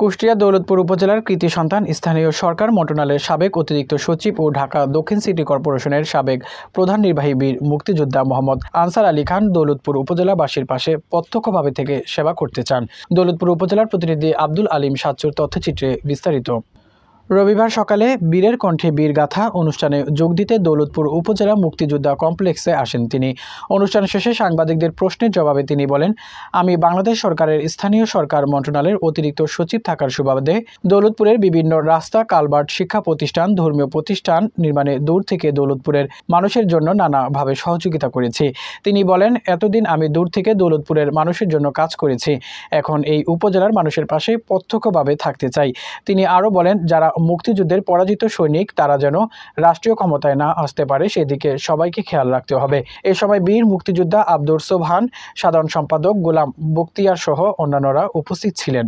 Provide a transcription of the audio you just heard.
কুষ্টিয়া দৌলতপুর উপজেলার কৃতি সন্তান স্থানীয় সরকার মন্ত্রণালয়ের সাবেক অতিরিক্ত সচিব ও ঢাকা দক্ষিণ সিটি কর্পোরেশনের সাবেক প্রধান নির্বাহী বীর মুক্তিযোদ্ধা মোহাম্মদ আনসার আলী খান দৌলতপুর উপজেলাবাসীর পাশে প্রত্যক্ষভাবে থেকে সেবা করতে চান দৌলতপুর উপজেলার প্রতিনিধি আব্দুল আলিম সাচ্চুর তথ্যচিত্রে বিস্তারিত রবিবার সকালে বীরের কণ্ঠে বীরগাথা অনুষ্ঠানে যোগ দিতে দৌলতপুর উপজেলা মুক্তিযোদ্ধা কমপ্লেক্সে আসেন তিনি অনুষ্ঠান শেষে সাংবাদিকদের প্রশ্নের জবাবে তিনি বলেন আমি বাংলাদেশ সরকারের স্থানীয় সরকার মন্ত্রণালয়ের অতিরিক্ত সচিব থাকার সুবাদে দৌলতপুরের বিভিন্ন রাস্তা কালবার্ট শিক্ষা প্রতিষ্ঠান ধর্মীয় প্রতিষ্ঠান নির্মাণে দূর থেকে দৌলতপুরের মানুষের জন্য নানাভাবে সহযোগিতা করেছি তিনি বলেন এতদিন আমি দূর থেকে দৌলতপুরের মানুষের জন্য কাজ করেছি এখন এই উপজেলার মানুষের পাশে প্রত্যক্ষভাবে থাকতে চাই তিনি আরও বলেন যারা মুক্তিযুদ্ধের পরাজিত সৈনিক তারা যেন রাষ্ট্রীয় ক্ষমতায় না আসতে পারে সেদিকে সবাইকে খেয়াল রাখতে হবে এ সময় বীর মুক্তিযোদ্ধা আব্দুর সোভান সাধারণ সম্পাদক গোলাম বক্তিয়ার সহ অন্যান্যরা উপস্থিত ছিলেন